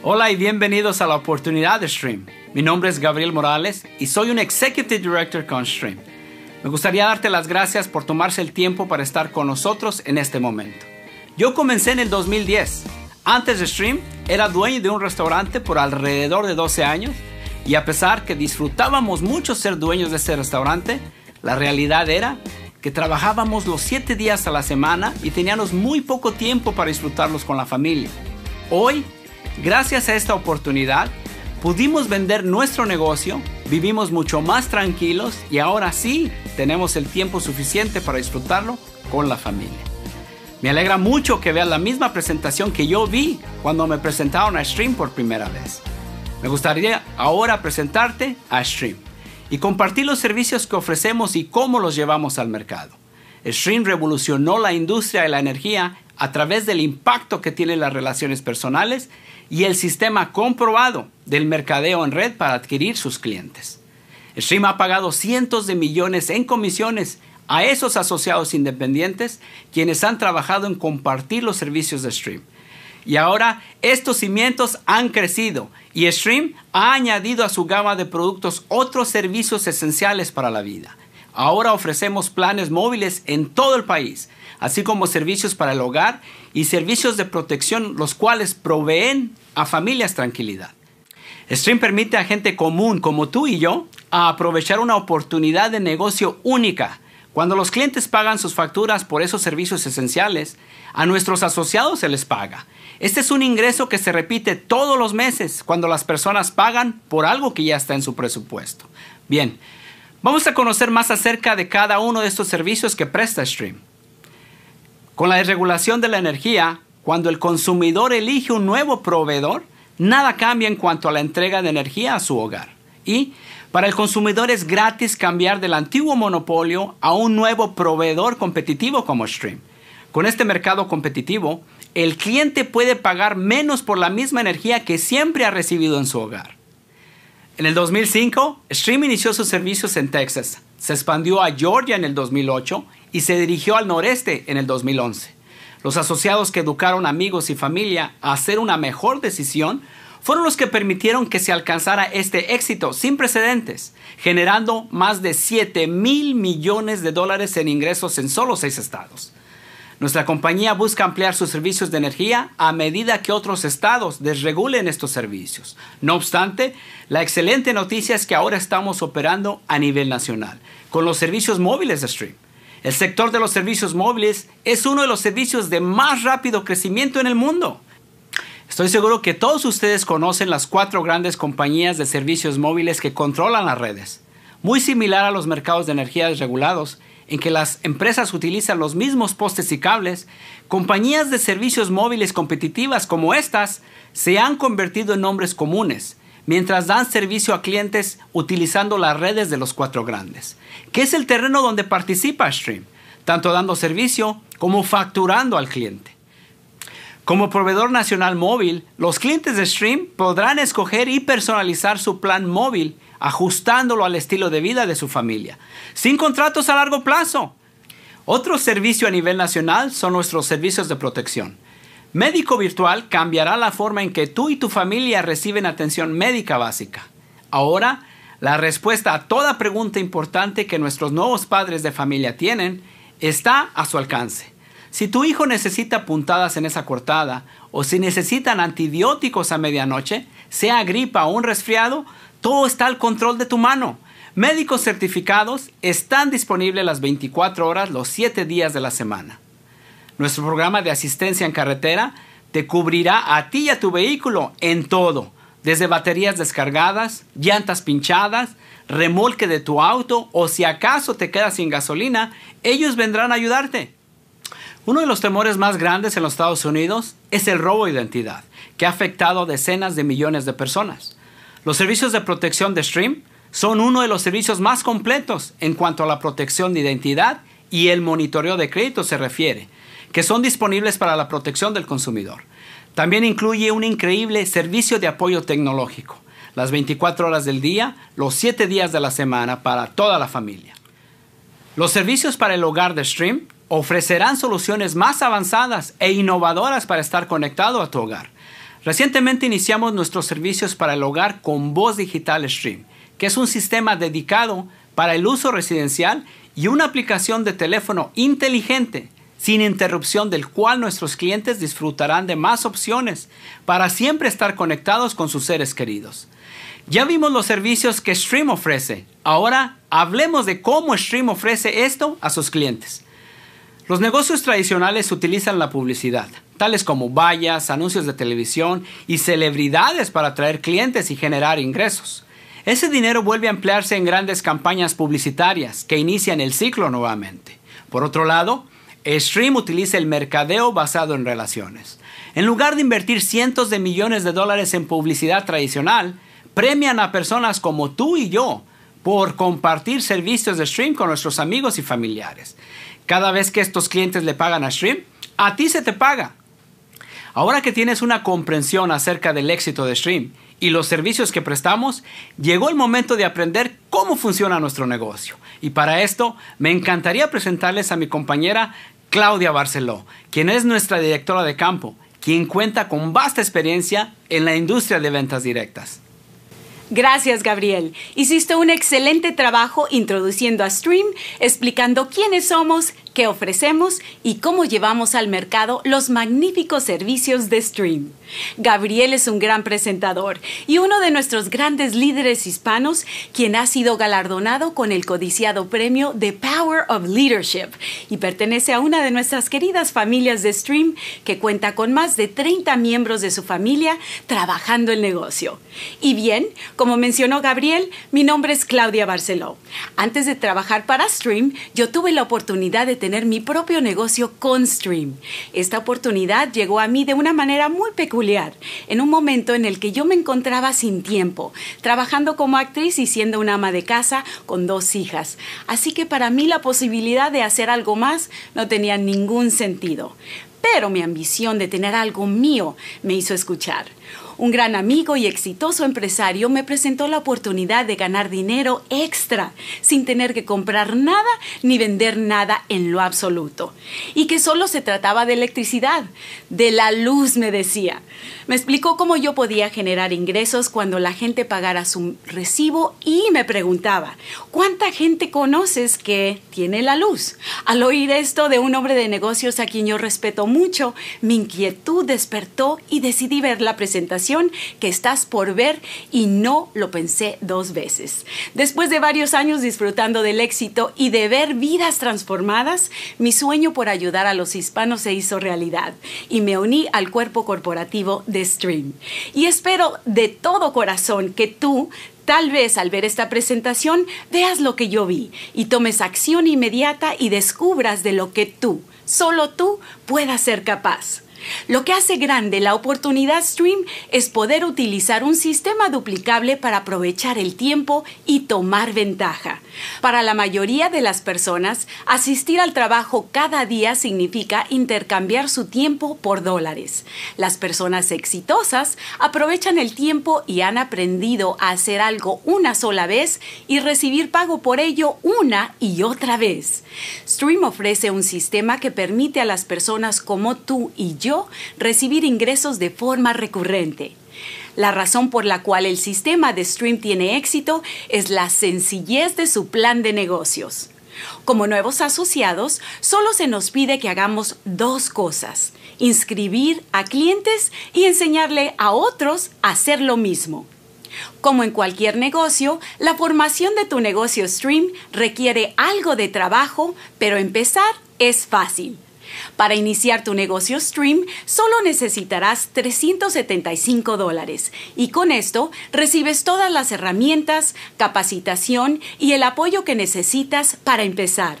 Hola y bienvenidos a la oportunidad de Stream. Mi nombre es Gabriel Morales y soy un Executive Director con Stream. Me gustaría darte las gracias por tomarse el tiempo para estar con nosotros en este momento. Yo comencé en el 2010. Antes de Stream, era dueño de un restaurante por alrededor de 12 años y a pesar que disfrutábamos mucho ser dueños de ese restaurante, la realidad era que trabajábamos los 7 días a la semana y teníamos muy poco tiempo para disfrutarlos con la familia. Hoy Gracias a esta oportunidad, pudimos vender nuestro negocio, vivimos mucho más tranquilos y ahora sí tenemos el tiempo suficiente para disfrutarlo con la familia. Me alegra mucho que vean la misma presentación que yo vi cuando me presentaron a Stream por primera vez. Me gustaría ahora presentarte a Stream y compartir los servicios que ofrecemos y cómo los llevamos al mercado. Stream revolucionó la industria de la energía a través del impacto que tienen las relaciones personales y el sistema comprobado del mercadeo en red para adquirir sus clientes. Stream ha pagado cientos de millones en comisiones a esos asociados independientes quienes han trabajado en compartir los servicios de Stream. Y ahora estos cimientos han crecido y Stream ha añadido a su gama de productos otros servicios esenciales para la vida. Ahora ofrecemos planes móviles en todo el país así como servicios para el hogar y servicios de protección, los cuales proveen a familias tranquilidad. Stream permite a gente común como tú y yo a aprovechar una oportunidad de negocio única. Cuando los clientes pagan sus facturas por esos servicios esenciales, a nuestros asociados se les paga. Este es un ingreso que se repite todos los meses cuando las personas pagan por algo que ya está en su presupuesto. Bien, vamos a conocer más acerca de cada uno de estos servicios que presta Stream. Con la desregulación de la energía, cuando el consumidor elige un nuevo proveedor, nada cambia en cuanto a la entrega de energía a su hogar. Y para el consumidor es gratis cambiar del antiguo monopolio a un nuevo proveedor competitivo como Stream. Con este mercado competitivo, el cliente puede pagar menos por la misma energía que siempre ha recibido en su hogar. En el 2005, Stream inició sus servicios en Texas, se expandió a Georgia en el 2008 y se dirigió al noreste en el 2011. Los asociados que educaron amigos y familia a hacer una mejor decisión fueron los que permitieron que se alcanzara este éxito sin precedentes, generando más de 7 mil millones de dólares en ingresos en solo seis estados. Nuestra compañía busca ampliar sus servicios de energía a medida que otros estados desregulen estos servicios. No obstante, la excelente noticia es que ahora estamos operando a nivel nacional con los servicios móviles de Stream. El sector de los servicios móviles es uno de los servicios de más rápido crecimiento en el mundo. Estoy seguro que todos ustedes conocen las cuatro grandes compañías de servicios móviles que controlan las redes. Muy similar a los mercados de energía desregulados, en que las empresas utilizan los mismos postes y cables, compañías de servicios móviles competitivas como estas se han convertido en nombres comunes, mientras dan servicio a clientes utilizando las redes de los cuatro grandes, que es el terreno donde participa Stream, tanto dando servicio como facturando al cliente. Como proveedor nacional móvil, los clientes de Stream podrán escoger y personalizar su plan móvil ajustándolo al estilo de vida de su familia, sin contratos a largo plazo. Otro servicio a nivel nacional son nuestros servicios de protección. Médico Virtual cambiará la forma en que tú y tu familia reciben atención médica básica. Ahora, la respuesta a toda pregunta importante que nuestros nuevos padres de familia tienen está a su alcance. Si tu hijo necesita puntadas en esa cortada o si necesitan antibióticos a medianoche, sea gripa o un resfriado, todo está al control de tu mano. Médicos certificados están disponibles las 24 horas, los 7 días de la semana. Nuestro programa de asistencia en carretera te cubrirá a ti y a tu vehículo en todo, desde baterías descargadas, llantas pinchadas, remolque de tu auto o si acaso te quedas sin gasolina, ellos vendrán a ayudarte. Uno de los temores más grandes en los Estados Unidos es el robo de identidad, que ha afectado a decenas de millones de personas. Los servicios de protección de Stream son uno de los servicios más completos en cuanto a la protección de identidad y el monitoreo de crédito se refiere, que son disponibles para la protección del consumidor. También incluye un increíble servicio de apoyo tecnológico, las 24 horas del día, los 7 días de la semana para toda la familia. Los servicios para el hogar de Stream ofrecerán soluciones más avanzadas e innovadoras para estar conectado a tu hogar Recientemente iniciamos nuestros servicios para el hogar con Voz Digital Stream, que es un sistema dedicado para el uso residencial y una aplicación de teléfono inteligente sin interrupción del cual nuestros clientes disfrutarán de más opciones para siempre estar conectados con sus seres queridos. Ya vimos los servicios que Stream ofrece. Ahora hablemos de cómo Stream ofrece esto a sus clientes. Los negocios tradicionales utilizan la publicidad, tales como vallas, anuncios de televisión y celebridades para atraer clientes y generar ingresos. Ese dinero vuelve a emplearse en grandes campañas publicitarias que inician el ciclo nuevamente. Por otro lado, Stream utiliza el mercadeo basado en relaciones. En lugar de invertir cientos de millones de dólares en publicidad tradicional, premian a personas como tú y yo por compartir servicios de Stream con nuestros amigos y familiares cada vez que estos clientes le pagan a Stream, a ti se te paga. Ahora que tienes una comprensión acerca del éxito de Stream y los servicios que prestamos, llegó el momento de aprender cómo funciona nuestro negocio. Y para esto, me encantaría presentarles a mi compañera Claudia Barceló, quien es nuestra directora de campo, quien cuenta con vasta experiencia en la industria de ventas directas. Gracias, Gabriel. Hiciste un excelente trabajo introduciendo a Stream, explicando quiénes somos, ofrecemos y cómo llevamos al mercado los magníficos servicios de stream. Gabriel es un gran presentador y uno de nuestros grandes líderes hispanos, quien ha sido galardonado con el codiciado premio The Power of Leadership y pertenece a una de nuestras queridas familias de stream que cuenta con más de 30 miembros de su familia trabajando el negocio. Y bien, como mencionó Gabriel, mi nombre es Claudia Barceló. Antes de trabajar para Stream, yo tuve la oportunidad de tener mi propio negocio con Stream. Esta oportunidad llegó a mí de una manera muy peculiar, en un momento en el que yo me encontraba sin tiempo, trabajando como actriz y siendo una ama de casa con dos hijas. Así que para mí la posibilidad de hacer algo más no tenía ningún sentido. Pero mi ambición de tener algo mío me hizo escuchar. Un gran amigo y exitoso empresario me presentó la oportunidad de ganar dinero extra sin tener que comprar nada ni vender nada en lo absoluto. Y que solo se trataba de electricidad, de la luz, me decía. Me explicó cómo yo podía generar ingresos cuando la gente pagara su recibo y me preguntaba, ¿cuánta gente conoces que tiene la luz? Al oír esto de un hombre de negocios a quien yo respeto mucho, mi inquietud despertó y decidí ver la presentación que estás por ver y no lo pensé dos veces. Después de varios años disfrutando del éxito y de ver vidas transformadas, mi sueño por ayudar a los hispanos se hizo realidad y me uní al cuerpo corporativo de Stream. Y espero de todo corazón que tú Tal vez al ver esta presentación veas lo que yo vi y tomes acción inmediata y descubras de lo que tú, solo tú, puedas ser capaz. Lo que hace grande la oportunidad Stream es poder utilizar un sistema duplicable para aprovechar el tiempo y tomar ventaja. Para la mayoría de las personas, asistir al trabajo cada día significa intercambiar su tiempo por dólares. Las personas exitosas aprovechan el tiempo y han aprendido a hacer algo una sola vez y recibir pago por ello una y otra vez. Stream ofrece un sistema que permite a las personas como tú y yo recibir ingresos de forma recurrente. La razón por la cual el sistema de Stream tiene éxito es la sencillez de su plan de negocios. Como nuevos asociados, solo se nos pide que hagamos dos cosas, inscribir a clientes y enseñarle a otros a hacer lo mismo. Como en cualquier negocio, la formación de tu negocio Stream requiere algo de trabajo, pero empezar es fácil. Para iniciar tu negocio Stream, solo necesitarás 375 dólares y con esto recibes todas las herramientas, capacitación y el apoyo que necesitas para empezar.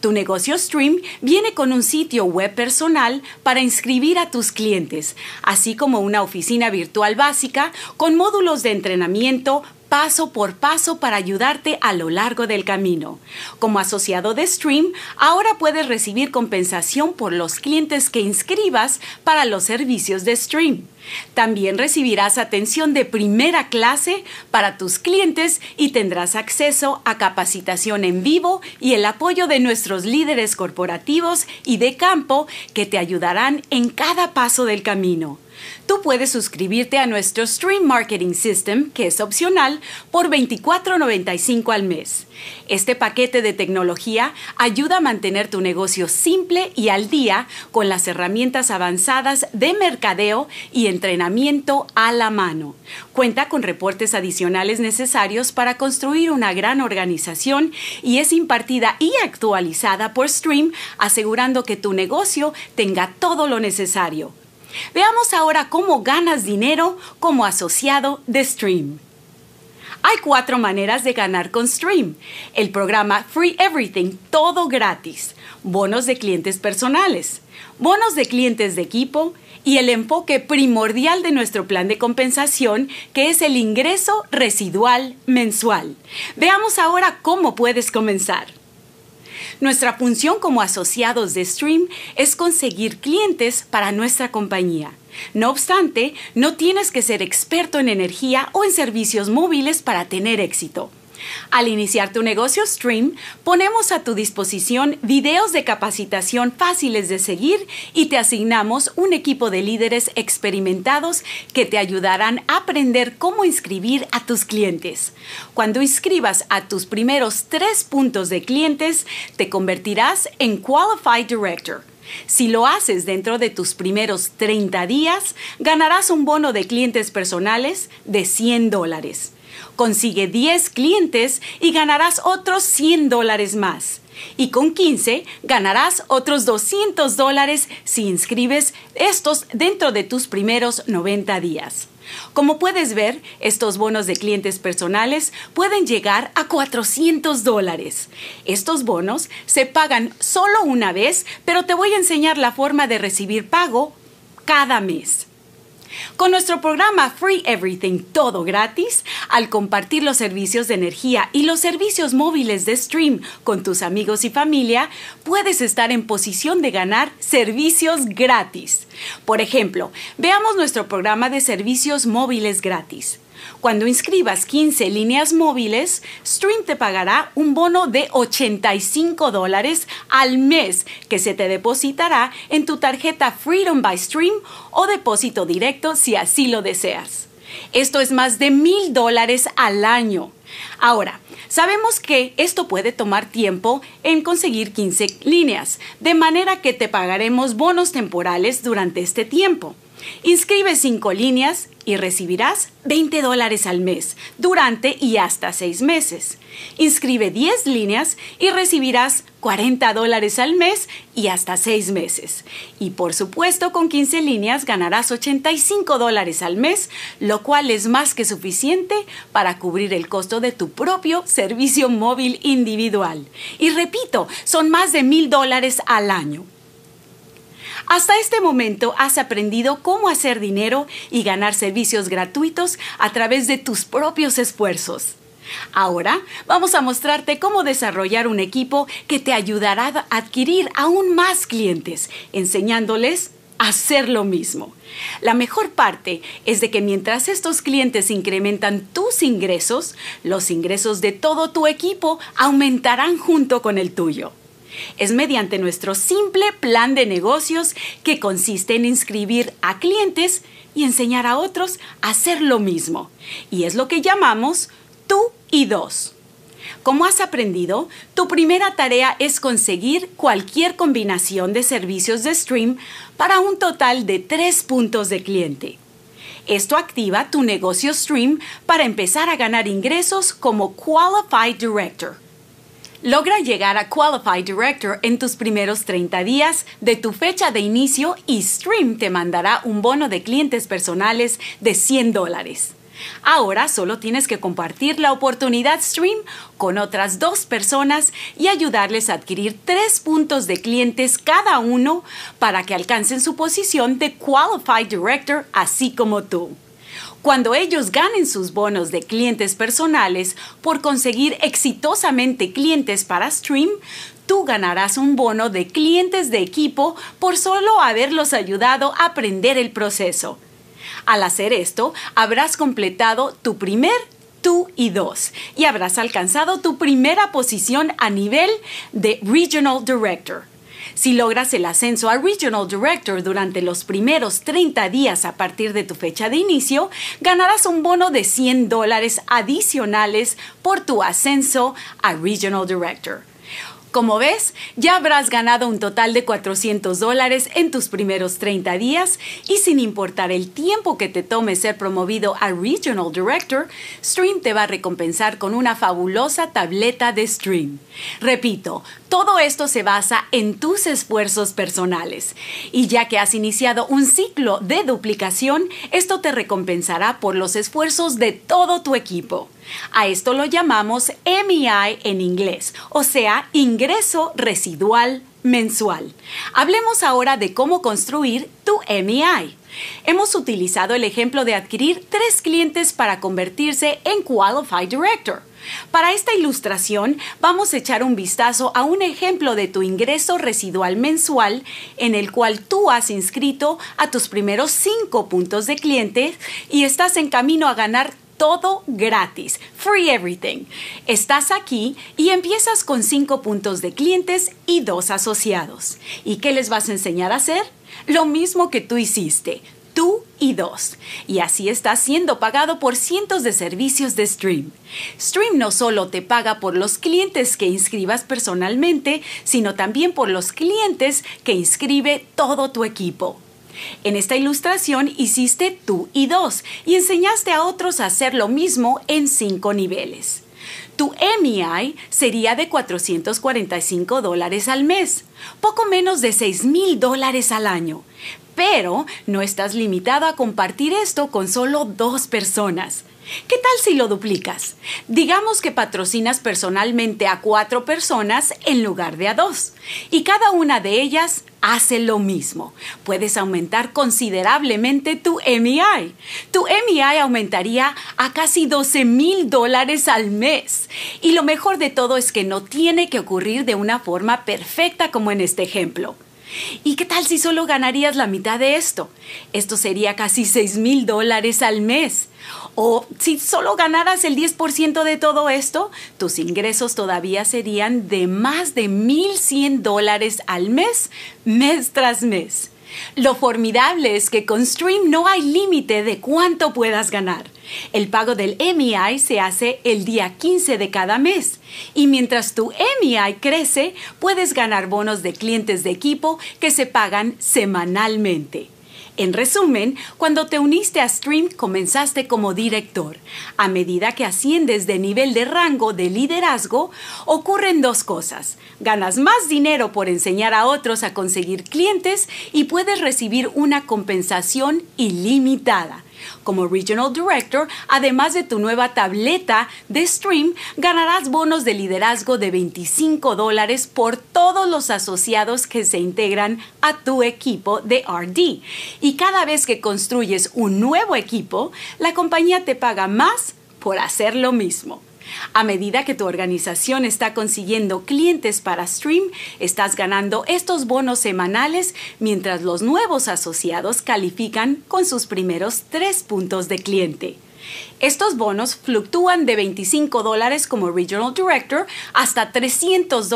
Tu negocio Stream viene con un sitio web personal para inscribir a tus clientes, así como una oficina virtual básica con módulos de entrenamiento paso por paso para ayudarte a lo largo del camino. Como asociado de Stream, ahora puedes recibir compensación por los clientes que inscribas para los servicios de Stream. También recibirás atención de primera clase para tus clientes y tendrás acceso a capacitación en vivo y el apoyo de nuestros líderes corporativos y de campo que te ayudarán en cada paso del camino. Tú puedes suscribirte a nuestro Stream Marketing System, que es opcional, por $24.95 al mes. Este paquete de tecnología ayuda a mantener tu negocio simple y al día con las herramientas avanzadas de mercadeo y entrenamiento a la mano. Cuenta con reportes adicionales necesarios para construir una gran organización y es impartida y actualizada por Stream, asegurando que tu negocio tenga todo lo necesario. Veamos ahora cómo ganas dinero como asociado de Stream. Hay cuatro maneras de ganar con Stream. El programa Free Everything, todo gratis. Bonos de clientes personales. Bonos de clientes de equipo y el enfoque primordial de nuestro plan de compensación, que es el ingreso residual mensual. Veamos ahora cómo puedes comenzar. Nuestra función como asociados de Stream es conseguir clientes para nuestra compañía. No obstante, no tienes que ser experto en energía o en servicios móviles para tener éxito. Al iniciar tu negocio Stream, ponemos a tu disposición videos de capacitación fáciles de seguir y te asignamos un equipo de líderes experimentados que te ayudarán a aprender cómo inscribir a tus clientes. Cuando inscribas a tus primeros tres puntos de clientes, te convertirás en Qualified Director. Si lo haces dentro de tus primeros 30 días, ganarás un bono de clientes personales de 100 dólares. Consigue 10 clientes y ganarás otros 100 dólares más. Y con 15 ganarás otros 200 dólares si inscribes estos dentro de tus primeros 90 días. Como puedes ver, estos bonos de clientes personales pueden llegar a 400 dólares. Estos bonos se pagan solo una vez, pero te voy a enseñar la forma de recibir pago cada mes. Con nuestro programa Free Everything Todo Gratis, al compartir los servicios de energía y los servicios móviles de stream con tus amigos y familia, puedes estar en posición de ganar servicios gratis. Por ejemplo, veamos nuestro programa de servicios móviles gratis. Cuando inscribas 15 líneas móviles, Stream te pagará un bono de 85 dólares al mes que se te depositará en tu tarjeta Freedom by Stream o depósito directo si así lo deseas. Esto es más de $1,000 dólares al año. Ahora, sabemos que esto puede tomar tiempo en conseguir 15 líneas, de manera que te pagaremos bonos temporales durante este tiempo. Inscribe 5 líneas y recibirás 20 dólares al mes durante y hasta 6 meses. Inscribe 10 líneas y recibirás 40 dólares al mes y hasta 6 meses. Y por supuesto con 15 líneas ganarás 85 dólares al mes, lo cual es más que suficiente para cubrir el costo de tu propio servicio móvil individual. Y repito, son más de mil dólares al año. Hasta este momento has aprendido cómo hacer dinero y ganar servicios gratuitos a través de tus propios esfuerzos. Ahora vamos a mostrarte cómo desarrollar un equipo que te ayudará a adquirir aún más clientes, enseñándoles a hacer lo mismo. La mejor parte es de que mientras estos clientes incrementan tus ingresos, los ingresos de todo tu equipo aumentarán junto con el tuyo. Es mediante nuestro simple plan de negocios que consiste en inscribir a clientes y enseñar a otros a hacer lo mismo. Y es lo que llamamos tú y dos. Como has aprendido, tu primera tarea es conseguir cualquier combinación de servicios de stream para un total de tres puntos de cliente. Esto activa tu negocio stream para empezar a ganar ingresos como Qualified Director. Logra llegar a Qualified Director en tus primeros 30 días de tu fecha de inicio y Stream te mandará un bono de clientes personales de 100 dólares. Ahora solo tienes que compartir la oportunidad Stream con otras dos personas y ayudarles a adquirir tres puntos de clientes cada uno para que alcancen su posición de Qualified Director así como tú. Cuando ellos ganen sus bonos de clientes personales por conseguir exitosamente clientes para Stream, tú ganarás un bono de clientes de equipo por solo haberlos ayudado a aprender el proceso. Al hacer esto, habrás completado tu primer tú y dos y habrás alcanzado tu primera posición a nivel de Regional Director. Si logras el ascenso a Regional Director durante los primeros 30 días a partir de tu fecha de inicio, ganarás un bono de 100 dólares adicionales por tu ascenso a Regional Director. Como ves, ya habrás ganado un total de 400 dólares en tus primeros 30 días y sin importar el tiempo que te tome ser promovido a Regional Director, Stream te va a recompensar con una fabulosa tableta de Stream. Repito, todo esto se basa en tus esfuerzos personales. Y ya que has iniciado un ciclo de duplicación, esto te recompensará por los esfuerzos de todo tu equipo. A esto lo llamamos MEI en inglés, o sea, ingreso residual mensual. Hablemos ahora de cómo construir tu MEI. Hemos utilizado el ejemplo de adquirir tres clientes para convertirse en Qualified Director. Para esta ilustración, vamos a echar un vistazo a un ejemplo de tu ingreso residual mensual en el cual tú has inscrito a tus primeros cinco puntos de cliente y estás en camino a ganar todo gratis, free everything. Estás aquí y empiezas con cinco puntos de clientes y dos asociados. ¿Y qué les vas a enseñar a hacer? Lo mismo que tú hiciste, tú y dos. Y así estás siendo pagado por cientos de servicios de Stream. Stream no solo te paga por los clientes que inscribas personalmente, sino también por los clientes que inscribe todo tu equipo. En esta ilustración hiciste tú y dos y enseñaste a otros a hacer lo mismo en cinco niveles. Tu MI e sería de 445 dólares al mes, poco menos de 6 mil dólares al año. Pero no estás limitado a compartir esto con solo dos personas. ¿Qué tal si lo duplicas? Digamos que patrocinas personalmente a cuatro personas en lugar de a dos y cada una de ellas hace lo mismo. Puedes aumentar considerablemente tu MI. E tu MI e aumentaría a casi 12 mil dólares al mes. Y lo mejor de todo es que no tiene que ocurrir de una forma perfecta como en este ejemplo. ¿Y qué tal si solo ganarías la mitad de esto? Esto sería casi 6 mil dólares al mes. O si solo ganaras el 10% de todo esto, tus ingresos todavía serían de más de 1.100 dólares al mes, mes tras mes. Lo formidable es que con Stream no hay límite de cuánto puedas ganar. El pago del MI e se hace el día 15 de cada mes y mientras tu MI e crece, puedes ganar bonos de clientes de equipo que se pagan semanalmente. En resumen, cuando te uniste a Stream comenzaste como director. A medida que asciendes de nivel de rango de liderazgo, ocurren dos cosas. Ganas más dinero por enseñar a otros a conseguir clientes y puedes recibir una compensación ilimitada. Como Regional Director, además de tu nueva tableta de stream, ganarás bonos de liderazgo de 25 dólares por todos los asociados que se integran a tu equipo de RD. Y cada vez que construyes un nuevo equipo, la compañía te paga más por hacer lo mismo. A medida que tu organización está consiguiendo clientes para Stream, estás ganando estos bonos semanales mientras los nuevos asociados califican con sus primeros tres puntos de cliente. Estos bonos fluctúan de 25 como Regional Director hasta 300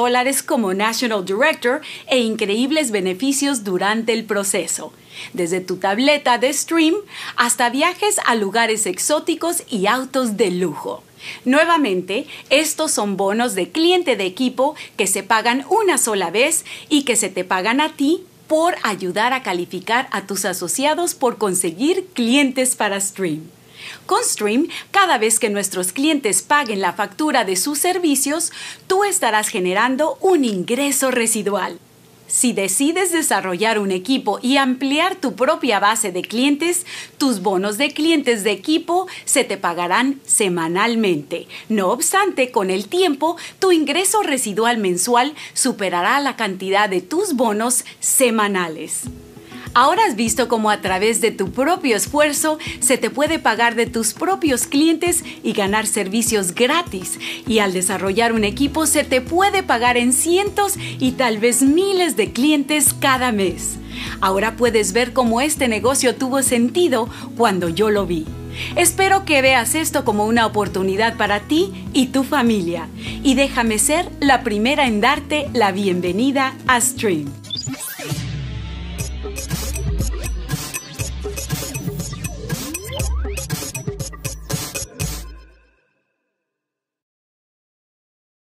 como National Director e increíbles beneficios durante el proceso desde tu tableta de stream hasta viajes a lugares exóticos y autos de lujo. Nuevamente, estos son bonos de cliente de equipo que se pagan una sola vez y que se te pagan a ti por ayudar a calificar a tus asociados por conseguir clientes para stream. Con Stream, cada vez que nuestros clientes paguen la factura de sus servicios, tú estarás generando un ingreso residual. Si decides desarrollar un equipo y ampliar tu propia base de clientes, tus bonos de clientes de equipo se te pagarán semanalmente. No obstante, con el tiempo, tu ingreso residual mensual superará la cantidad de tus bonos semanales. Ahora has visto cómo a través de tu propio esfuerzo se te puede pagar de tus propios clientes y ganar servicios gratis. Y al desarrollar un equipo se te puede pagar en cientos y tal vez miles de clientes cada mes. Ahora puedes ver cómo este negocio tuvo sentido cuando yo lo vi. Espero que veas esto como una oportunidad para ti y tu familia. Y déjame ser la primera en darte la bienvenida a Stream.